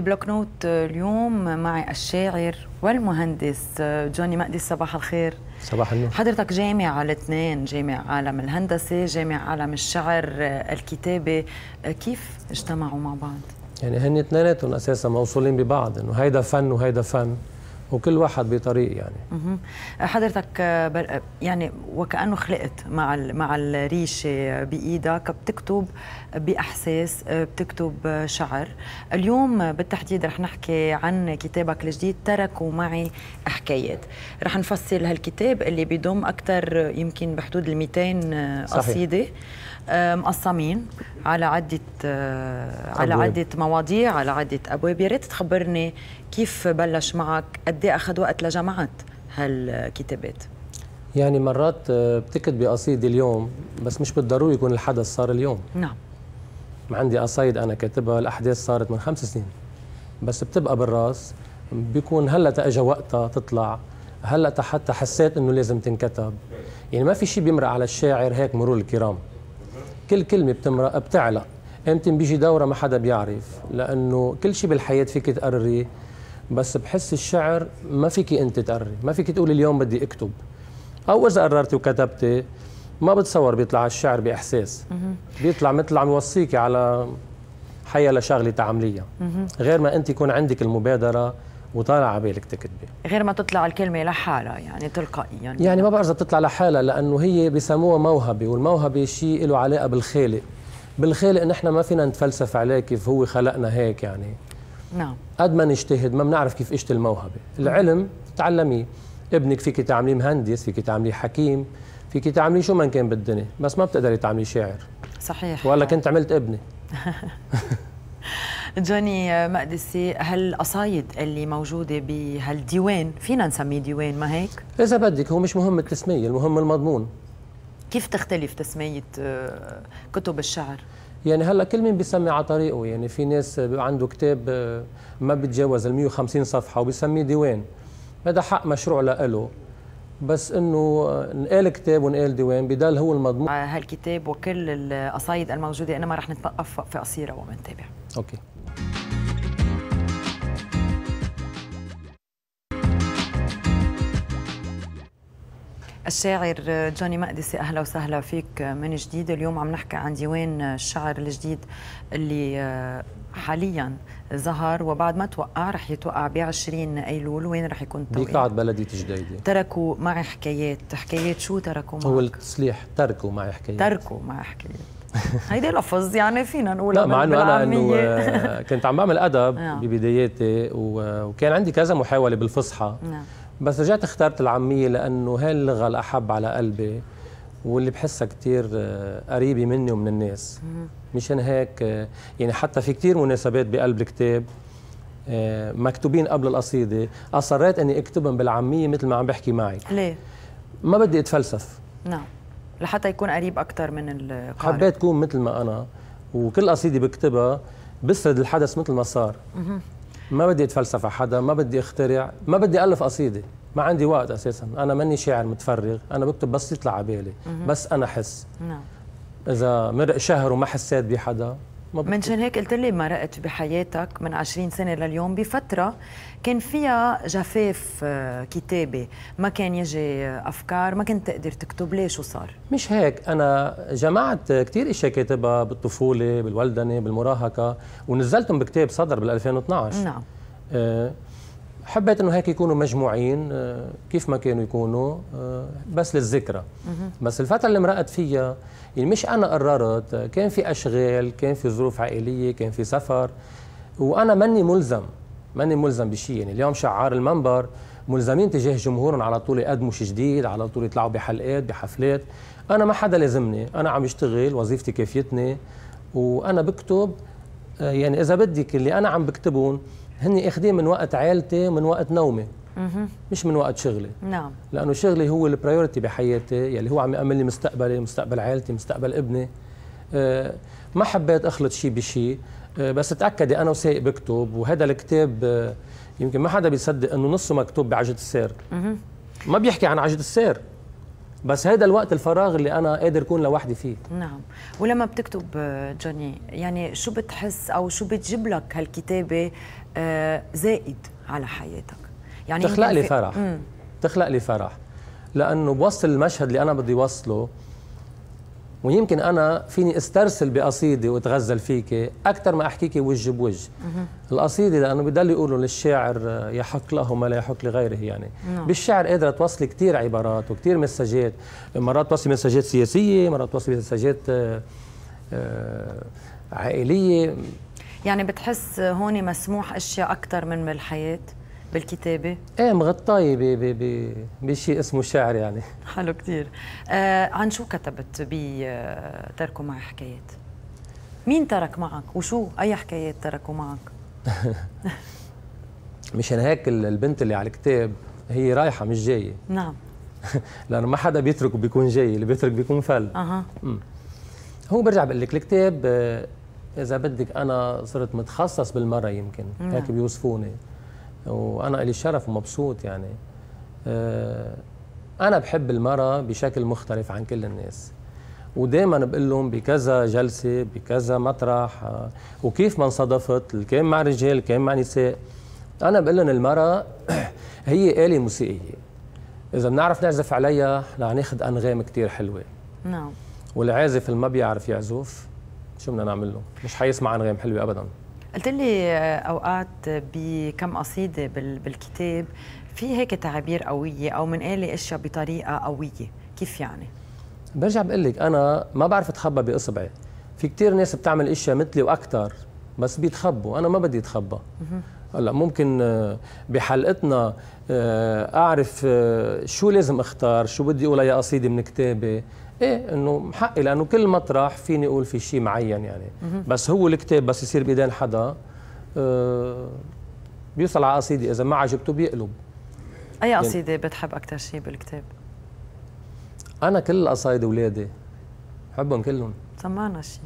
ببلوك نوت آه، اليوم معي الشاعر والمهندس آه، جوني مقدس صباح الخير صباح النور حضرتك جامع الاثنين جامع عالم الهندسة جامع عالم الشعر آه، الكتابة كيف اجتمعوا مع بعض؟ يعني هن اثنيناتهم اساسا موصولين ببعض انه هيدا فن وهيدا فن وكل واحد بطريق يعني حضرتك يعني وكانه خلقت مع مع الريشه بايدك بتكتب باحساس آه، بتكتب آه، شعر اليوم بالتحديد رح نحكي عن كتابك الجديد تركوا معي حكايات رح نفصل هالكتاب اللي بيضم اكثر يمكن بحدود ال 200 آه، قصيده مقسمين على عدة على عدة مواضيع على عدة أبواب يا ريت تخبرني كيف بلش معك قد ايه أخذ وقت لجمعت هالكتابات يعني مرات بتكتبي قصيدة اليوم بس مش بالضروري يكون الحدث صار اليوم نعم عندي قصايد انا كاتبها الاحداث صارت من خمس سنين بس بتبقى بالراس بيكون هلا اجى وقتها تطلع هلا حتى حسيت انه لازم تنكتب يعني ما في شيء بيمرق على الشاعر هيك مرور الكرام كل كلمه بتمرق بتعلق امتى بيجي دوره ما حدا بيعرف لانه كل شيء بالحياه فيك تقرري بس بحس الشعر ما فيك انت تقرري ما فيك تقول اليوم بدي اكتب او اذا قررتي وكتبتي ما بتصور بيطلع الشعر باحساس بيطلع مثل عم يوصيكي على حيا لشغله تعمليها غير ما انت يكون عندك المبادره وطالع على بالك تكتبي غير ما تطلع الكلمه لحالها يعني تلقائيا يعني ما بعرف اذا بتطلع لحالها لانه هي بسموها موهبه والموهبه شيء له علاقه بالخالق بالخالق نحن ما فينا نتفلسف عليه كيف هو خلقنا هيك يعني نعم قد ما نجتهد ما بنعرف كيف اجت الموهبه العلم تعلميه ابنك فيك تعمليه مهندس فيك تعمليه حكيم فيك تعملي شو ما كان بالدنيا بس ما بتقدري تعملي شاعر صحيح ولا كنت عملت ابني جوني مقدسي هالقصايد اللي موجوده بهالديوان فينا نسميه ديوان ما هيك؟ اذا بدك هو مش مهم التسميه المهم المضمون كيف تختلف تسميه آه، كتب الشعر؟ يعني هلا كل مين بيسمي على طريقه يعني في ناس عنده كتاب آه، ما بيتجاوز ال 150 صفحه وبيسميه ديوان هذا حق مشروع لإله بس انه نقال كتاب ونقال ديوان بضل هو المضمون هالكتاب وكل القصايد الموجوده انما رح نتوقف في قصيره ومنتابع اوكي الشاعر جوني مقدسي اهلا وسهلا فيك من جديد اليوم عم نحكي عن ديوان الشعر الجديد اللي آه، حاليا ظهر وبعد ما توقع رح يتوقع ب 20 ايلول وين رح يكون التوقيع؟ بقاعة بلدية جديدة تركوا معي حكايات، حكايات شو تركوا معك؟ هو التصليح تركوا معي حكايات تركوا معي حكايات هيدي لفظ يعني فينا نقول لا مع انه انا انه آه، كنت عم بعمل ادب نعم. ببداياتي وكان عندي كذا محاوله بالفصحى نعم. بس رجعت اخترت العاميه لانه هاللغه الاحب على قلبي واللي بحسها كثير آه، قريبه مني ومن الناس مشان هيك آه، يعني حتى في كثير مناسبات بقلب الكتاب آه، مكتوبين قبل القصيده اصريت اني اكتبهم بالعاميه مثل ما عم بحكي معك ليه ما بدي اتفلسف نعم لحتى يكون قريب اكثر من القارئ حبيت كون مثل ما انا وكل قصيده بكتبها بسرد الحدث مثل ما صار ما بدي اتفلسف على حدا ما بدي اخترع ما بدي الف قصيده ما عندي وقت اساسا انا ماني شاعر متفرغ انا بكتب بس يطلع على بالي بس انا حس نعم اذا مرق شهر وما حسيت بحدا من شان هيك قلت لي مرقت بحياتك من 20 سنه لليوم بفتره كان فيها جفاف آه، كتابي ما كان يجي افكار ما كنت تقدر تكتب ليش شو صار مش هيك انا جمعت كثير اشياء كاتبها بالطفوله بالولدنه بالمراهقه ونزلتهم بكتاب صدر بال 2012 نعم آه حبيت انه هيك يكونوا مجموعين آه، كيف ما كانوا يكونوا آه، بس للذكرى بس الفتره اللي مرقت فيها يعني مش انا قررت كان في اشغال كان في ظروف عائليه كان في سفر وانا ماني ملزم ماني ملزم بشيء يعني اليوم شعار المنبر ملزمين تجاه جمهورهم على طول يقدموا شيء جديد على طول يطلعوا بحلقات بحفلات انا ما حدا لازمني انا عم اشتغل وظيفتي كافيتني وانا بكتب آه، يعني اذا بدك اللي انا عم بكتبهم هني اخذين من وقت عائلتي ومن وقت نومي مش من وقت شغلي نعم لانه شغلي هو البرايورتي بحياتي يلي هو عم يامن لي مستقبلي مستقبل عائلتي مستقبل ابني أه ما حبيت اخلط شيء بشيء أه بس تاكدي انا وسايق بكتب وهذا الكتاب أه يمكن ما حدا بيصدق انه نصه مكتوب بعجله السير ما بيحكي عن عجله السير بس هذا الوقت الفراغ اللي انا قادر اكون لوحدي فيه نعم ولما بتكتب جوني يعني شو بتحس او شو بتجيب لك هالكتابه آه، زائد على حياتك يعني تخلق لي فرح تخلق لي فرح لانه بوصل المشهد اللي انا بدي وصله ويمكن انا فيني استرسل بقصيده واتغزل فيك اكثر ما احكيك وجه بوجه القصيده لانه بضل يقولوا للشاعر يحق له ما لا يحق لغيره يعني نعم. بالشعر قادره توصلي كثير عبارات وكثير مسجات مرات توصلي مسجات سياسيه مرات توصلي مسجات آه، آه، عائليه يعني بتحس هون مسموح اشياء اكثر من بالحياه بالكتابة؟ ايه مغطاية بشيء اسمه شعر يعني حلو كثير آه عن شو كتبت بتركوا آه، معي حكايات؟ مين ترك معك وشو أي حكايات تركوا معك؟ مشان هيك البنت اللي على الكتاب هي رايحة مش جاية نعم لأنه ما حدا بيترك وبيكون جاي اللي بيترك بيكون فل أها هو برجع بقول لك الكتاب آه، إذا بدك أنا صرت متخصص بالمرة يمكن نعم. هيك بيوصفوني وانا لي شرف ومبسوط يعني آه، انا بحب المراه بشكل مختلف عن كل الناس ودائما بقول لهم بكذا جلسه بكذا مطرح آه، وكيف ما انصدفت كان مع رجال كان مع نساء انا بقول لهم المراه هي آلة موسيقية إذا بنعرف نعزف عليها رح ناخذ أنغام كثير حلوة نعم والعازف اللي ما بيعرف يعزف شو بدنا نعمل له؟ مش حيسمع أنغام حلوة أبداً قلت لي اوقات بكم قصيده بالكتاب في هيك تعابير قويه او منقالي اشياء بطريقه قويه كيف يعني برجع بقول لك انا ما بعرف اتخبى باصبعي في كتير ناس بتعمل اشياء مثلي واكثر بس بيتخبوا انا ما بدي اتخبى هلا ممكن آه، بحلقتنا آه، اعرف آه، شو لازم اختار شو بدي اقول يا قصيده من كتابي ايه انه حقي لانه كل مطرح فيني اقول في شيء معين يعني بس هو الكتاب بس يصير بايدين حدا أه بيوصل على قصيده اذا ما عجبته بيقلب اي قصيده يعني بتحب اكثر شيء بالكتاب انا كل قصايد اولادي بحبهم كلهم سمعنا شيء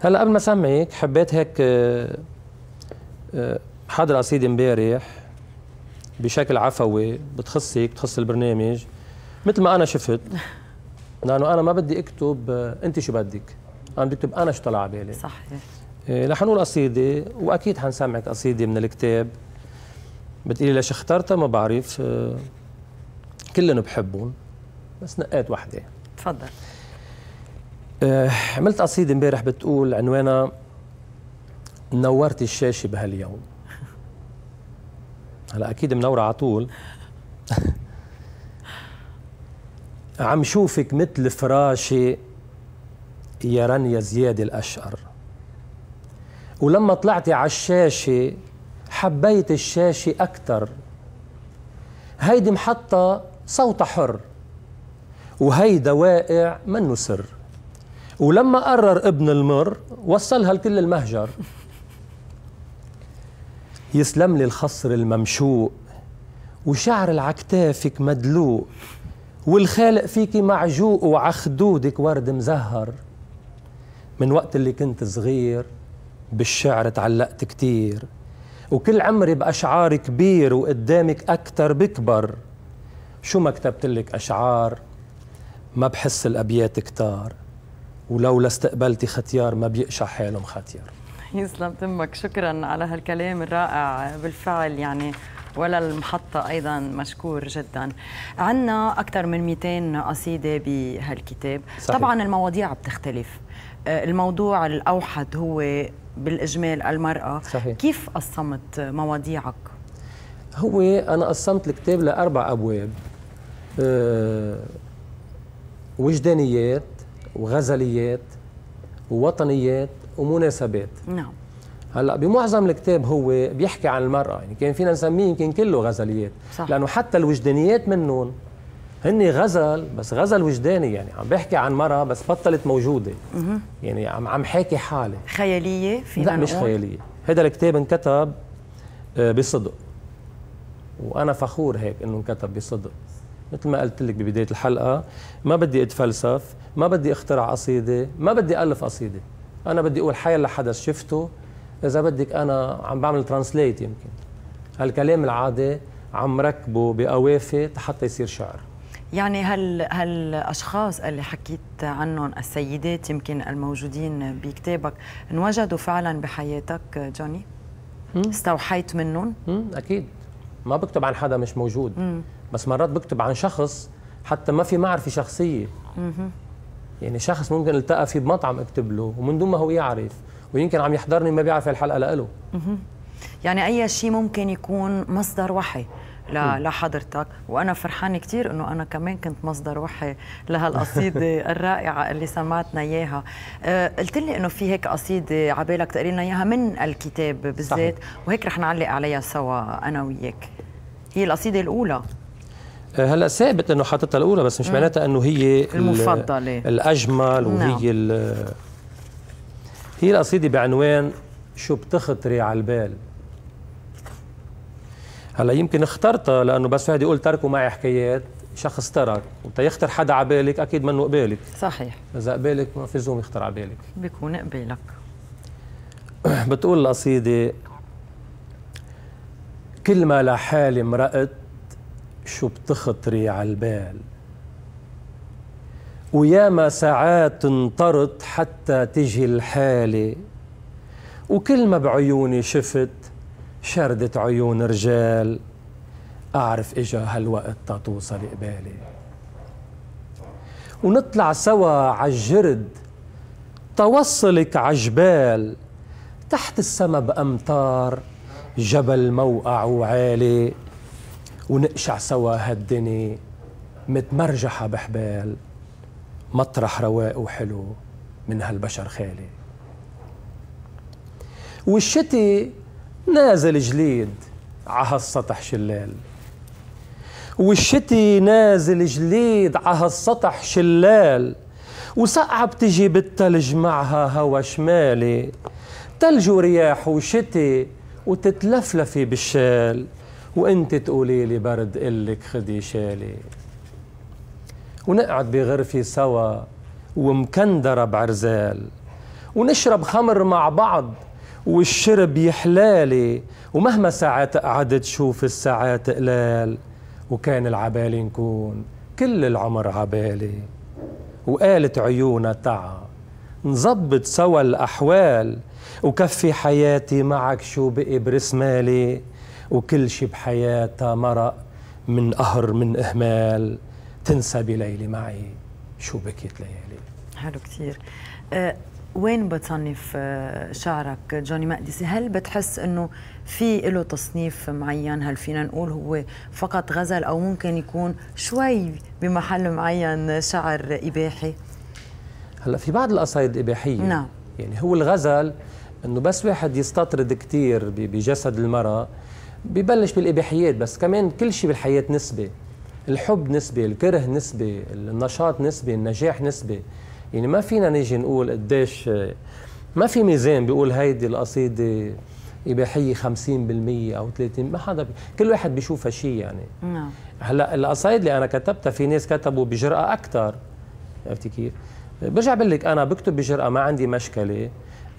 هلا قبل ما سمعك حبيت هيك آه، آه، حضر قصيدة امبارح بشكل عفوي بتخصك بتخص البرنامج مثل ما انا شفت لانه انا ما بدي اكتب آه، انت شو بدك انا بدي اكتب انا شو طلع على بالي صحيح إيه، رح نقول قصيده واكيد حنسمعك قصيده من الكتاب بتقولي ليش اخترتها ما بعرف آه، كلهم بحبهم بس نقيت وحده تفضل آه، عملت قصيده امبارح بتقول عنوانها نورت الشاشه بهاليوم هلا اكيد منوره على طول عم شوفك مثل فراشة يا رانيا زياد الأشقر ولما طلعتي على الشاشة حبيت الشاشة أكتر هيدي محطة صوت حر وهيدا واقع منه سر ولما قرر ابن المر وصلها لكل المهجر يسلم لي الخصر الممشوق وشعر العكتافك مدلوق والخالق فيك معجوق وعخدودك ورد مزهر من وقت اللي كنت صغير بالشعر تعلقت كتير وكل عمري بأشعار كبير وقدامك أكتر بكبر شو ما كتبت لك أشعار ما بحس الأبيات كتار ولولا استقبلتي ختيار ما بيقشع حالهم ختيار يسلم تمك شكرا على هالكلام الرائع بالفعل يعني ولا المحطة أيضا مشكور جدا عندنا أكثر من 200 قصيدة بهالكتاب صحيح. طبعا المواضيع بتختلف آه، الموضوع الأوحد هو بالإجمال المرأة صحيح. كيف قسمت مواضيعك؟ هو أنا قسمت الكتاب لأربع أبواب أه وجدانيات وغزليات ووطنيات ومناسبات نعم هلا بمعظم الكتاب هو بيحكي عن المراه يعني كان فينا نسميه يمكن كله غزليات صح. لانه حتى الوجدانيات منهم هن غزل بس غزل وجداني يعني عم بحكي عن مرأة بس بطلت موجودة مه. يعني عم عم حاكي حالي خيالية في لا مش خيالية هذا الكتاب انكتب آه، بصدق وأنا فخور هيك إنه انكتب بصدق مثل ما قلت لك ببداية الحلقة ما بدي أتفلسف ما بدي أخترع قصيدة ما بدي ألف قصيدة أنا بدي أقول حي لحدث شفته اذا بدك انا عم بعمل ترانسليت يمكن هالكلام العادي عم ركبه بقوافي حتى يصير شعر يعني هال هالاشخاص اللي حكيت عنهم السيدات يمكن الموجودين بكتابك انوجدوا فعلا بحياتك جوني؟ استوحيت منهم؟ اكيد ما بكتب عن حدا مش موجود مم. بس مرات بكتب عن شخص حتى ما في معرفه شخصيه مم. يعني شخص ممكن التقى فيه بمطعم اكتب له ومن دون ما هو يعرف ويمكن عم يحضرني ما بيعرف الحلقه لإله يعني اي شيء ممكن يكون مصدر وحي لحضرتك وانا فرحانه كثير انه انا كمان كنت مصدر وحي لهالقصيده الرائعه اللي سمعتنا اياها آه، قلت لي انه في هيك قصيده عبالك تقري لنا اياها من الكتاب بالذات وهيك رح نعلق عليها سوا انا وياك هي القصيده الاولى آه، هلا ثابت انه حاطتها الاولى بس مش معناتها انه هي المفضله الاجمل وهي نعم. هي القصيدة بعنوان شو بتخطري على البال هلا يمكن اخترتها لانه بس فهدي يقول تركوا معي حكايات شخص ترك وانت يخطر حدا على بالك اكيد منه قبالك صحيح اذا قبالك ما في زوم يخطر على بالك بيكون قبالك بتقول القصيده كل ما لحالي مرقت شو بتخطري على البال وياما ساعات انطرت حتى تجي الحالة وكل ما بعيوني شفت شردت عيون رجال أعرف إجا هالوقت تتوصل قبالي ونطلع سوا عالجرد توصلك عجبال تحت السما بأمطار جبل موقع وعالي ونقشع سوا هالدني متمرجحة بحبال مطرح رواق وحلو من هالبشر خالي والشتي نازل جليد هالسطح شلال والشتي نازل جليد هالسطح شلال وسقعة بتجي بالتلج معها هوا شمالي تلج ورياح وشتي وتتلفلفي بالشال وانت تقولي لي برد قلك خدي شالي ونقعد بغرفة سوا ومكندرة بعرزال ونشرب خمر مع بعض والشرب يحلالي ومهما ساعات قعدت شوف الساعات قلال وكان العبالي نكون كل العمر عبالي وقالت عيونا تعا نظبط سوا الأحوال وكفي حياتي معك شو بقي برسمالي وكل شي بحياتها مرق من قهر من إهمال تنسى بليلي معي شو بكيت ليالي حلو كثير أه وين بتصنف أه، شعرك جوني مقدسي هل بتحس انه في له تصنيف معين هل فينا نقول هو فقط غزل او ممكن يكون شوي بمحل معين شعر اباحي هلا في بعض القصايد اباحيه نعم يعني هو الغزل انه بس واحد يستطرد كثير بجسد المراه ببلش بالاباحيات بس كمان كل شيء بالحياه نسبه الحب نسبي الكره نسبي النشاط نسبي النجاح نسبي يعني ما فينا نيجي نقول قديش ما في ميزان بيقول هيدي القصيده اباحيه 50% او 30 ما حدا بي... كل واحد بيشوفها شيء يعني نعم هلا القصايد اللي انا كتبتها في ناس كتبوا بجرأه اكثر عرفتي كيف؟ برجع بقول لك انا بكتب بجرأه ما عندي مشكله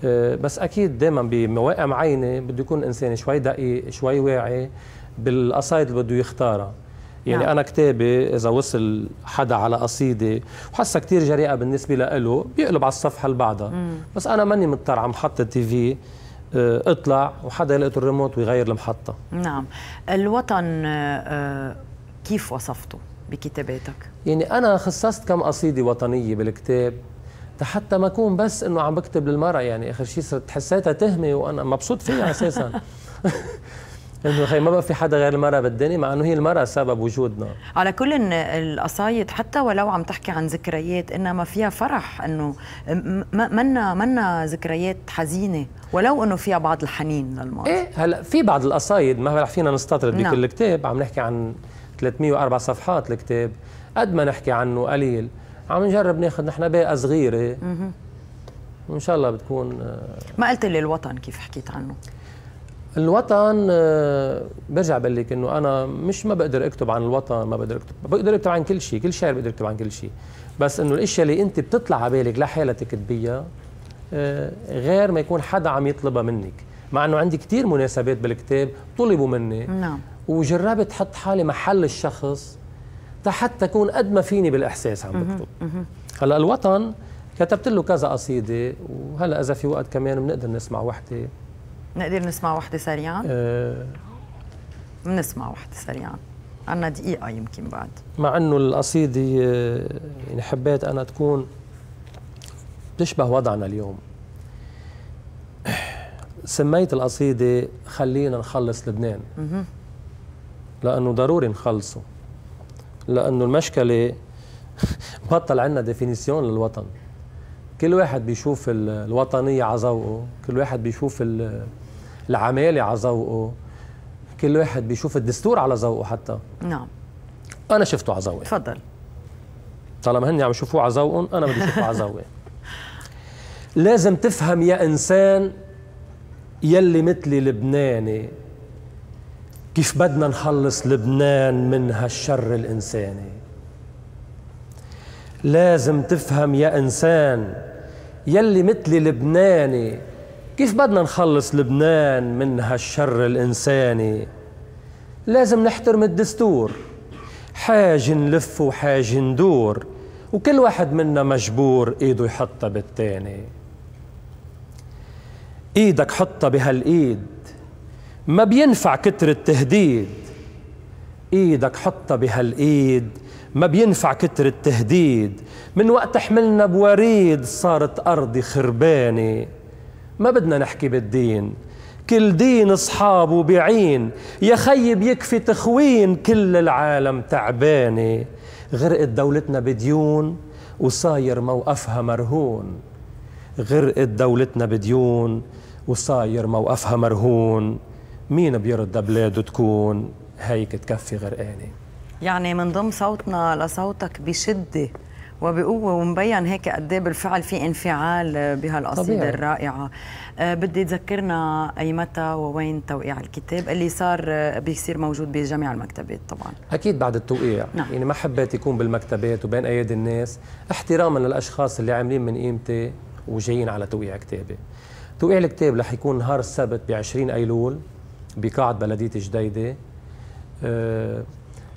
آه، بس اكيد دائما بمواقع معينه بده يكون الانسان شوي دقيق شوي واعي بالقصايد اللي بده يختارها يعني نعم. انا كتابي اذا وصل حدا على قصيده وحسها كثير جريئه بالنسبه له بيقلب على الصفحه اللي بعدها بس انا ماني مضطر على محطه تي في آه، اطلع وحدا يلقط الريموت ويغير المحطه نعم الوطن آه، آه، كيف وصفته بكتاباتك يعني انا خصصت كم قصيده وطنيه بالكتاب حتى ما اكون بس انه عم بكتب للمراه يعني اخر شيء صرت حسيتها تهمه وانا مبسوط فيها اساسا انه ما بقى في حدا غير المراه بالدنيا مع انه هي المراه سبب وجودنا على كل القصايد حتى ولو عم تحكي عن ذكريات انما فيها فرح انه منا منا ذكريات حزينه ولو انه فيها بعض الحنين للماضي ايه هلا في بعض القصايد ما رح فينا نستطرد بكل نعم. الكتاب عم نحكي عن 304 صفحات الكتاب قد ما نحكي عنه قليل عم نجرب ناخذ نحن باقه صغيره وان شاء الله بتكون آه، ما قلت لي الوطن كيف حكيت عنه الوطن آه، برجع بقول لك انه انا مش ما بقدر اكتب عن الوطن ما بقدر اكتب بقدر اكتب عن كل شيء كل شاعر بقدر يكتب عن كل شيء بس انه الاشياء اللي انت بتطلع على بالك لحالها تكتبيها آه، غير ما يكون حدا عم يطلبها منك مع انه عندي كثير مناسبات بالكتاب طلبوا مني نعم وجربت حط حالي محل الشخص حتى اكون قد ما فيني بالاحساس عم بكتب هلا الوطن كتبت له كذا قصيده وهلا اذا في وقت كمان بنقدر نسمع وحده نقدر نسمع وحده سريان؟ أه نسمع وحده سريان عنا دقيقة يمكن بعد مع انه القصيدة آه، يعني حبيت انا تكون بتشبه وضعنا اليوم سميت القصيدة خلينا نخلص لبنان لأنه ضروري نخلصه لأنه المشكلة بطل عندنا ديفينيسيون للوطن كل واحد بيشوف الوطنية على ذوقه كل واحد بيشوف العماله على ذوقه كل واحد بيشوف الدستور على ذوقه حتى نعم انا شفته على ذوقي تفضل طالما هن عم يشوفوه على ذوقهم انا بدي اشوفه على ذوقي لازم تفهم يا انسان يلي مثلي لبناني كيف بدنا نخلص لبنان من هالشر الانساني لازم تفهم يا انسان يلي مثلي لبناني كيف بدنا نخلص لبنان من هالشر الإنساني لازم نحترم الدستور حاج نلف وحاج ندور وكل واحد منا مجبور ايده يحطها بالتاني ايدك حطها بهالايد ما بينفع كتر التهديد ايدك حطها بهالايد ما بينفع كتر التهديد من وقت حملنا بوريد صارت ارضي خربانه ما بدنا نحكي بالدين كل دين اصحابه بعين يا خي بيكفي تخوين كل العالم تعبانه غرقت دولتنا بديون وصاير موقفها مرهون غرقت دولتنا بديون وصاير موقفها مرهون مين بيرضى بلاده تكون هيك تكفي غرقانه يعني من ضم صوتنا لصوتك بشده وبقوه ومبين هيك قد ايه بالفعل في انفعال بهالقصيده الرائعه آه، بدي تذكرنا اي متى ووين توقيع الكتاب اللي صار آه، بيصير موجود بجميع المكتبات طبعا اكيد بعد التوقيع نعم. يعني ما حبيت يكون بالمكتبات وبين ايادي الناس احتراما للاشخاص اللي عاملين من قيمتي وجايين على توقيع كتابي توقيع الكتاب رح يكون نهار السبت ب 20 ايلول بقاعه بلديه جديده أه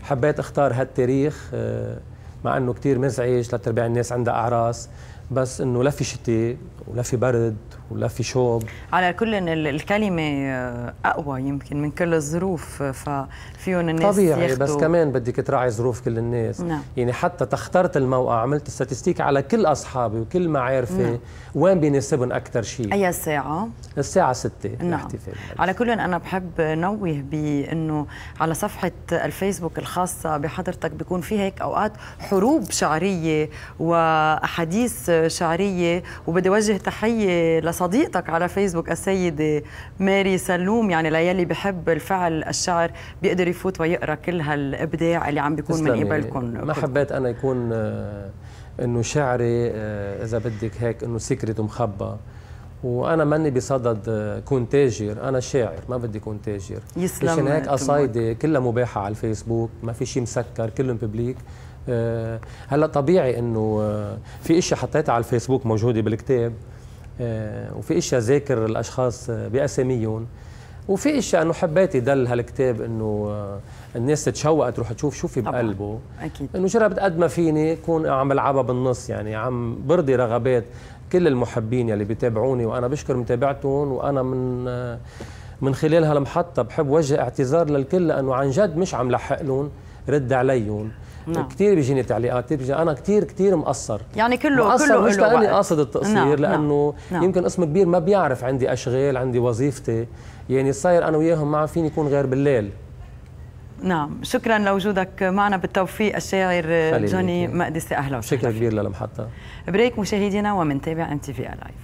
حبيت اختار هالتاريخ أه مع انه كثير مزعج لتربيع الناس عندها اعراس بس انه لا في شتاء ولا في برد ولا في شوب على كل إن الكلمه آه، اقوى يمكن من كل الظروف آه، ففيهم الناس طبيعي ياخدوا... بس كمان بدك تراعي ظروف كل الناس نعم. يعني حتى تخترت الموقع عملت ستاتستيك على كل اصحابي وكل معارفي نعم. وين بيناسبهم اكثر شيء اي ساعة؟ الساعه 6 نعم الاحتفال على كل انا بحب نوه بانه على صفحه الفيسبوك الخاصه بحضرتك بيكون في هيك اوقات حروب شعريه واحاديث شعريه وبدي اوجه تحيه لصفحة صديقتك على فيسبوك السيدة ماري سلوم يعني ليلي بحب الفعل الشعر بيقدر يفوت ويقرأ كل هالإبداع اللي عم بيكون من قبلكم ما حبيت أنا يكون آه، انه شعري آه، اذا بدك هيك انه سكرت ومخبى وانا ماني بصدد آه، كون تاجر انا شاعر ما بدي كون تاجر يسلم عشان هيك قصايدي كلها مباحه على الفيسبوك ما في شيء مسكر كلهم ببليك هلا طبيعي انه في اشي حطيتها على الفيسبوك موجوده بالكتاب آه، وفي اشياء ذاكر الاشخاص آه، باساميهم وفي اشياء انه حبيت يدل هالكتاب انه آه، الناس تتشوق تروح تشوف شو في بقلبه اكيد انه جربت قد ما فيني كون عم بلعبها بالنص يعني عم برضي رغبات كل المحبين يلي بيتابعوني وانا بشكر متابعتهم وانا من من خلال هالمحطه بحب وجه اعتذار للكل لانه عن جد مش عم لحق لهم رد عليهم نعم. كثير بيجيني تعليقات كثير بيجيني انا كثير كثير مقصر يعني كله مقصر كله مش لاني قاصد التقصير نعم،, نعم. لانه نعم. يمكن قسم كبير ما بيعرف عندي اشغال عندي وظيفتي يعني صاير انا وياهم ما عارفين فيني يكون غير بالليل نعم شكرا لوجودك معنا بالتوفيق الشاعر جوني مقدسي اهلا وسهلا شكرا كبير للمحطه بريك مشاهدينا ومنتابع ام تي في الايف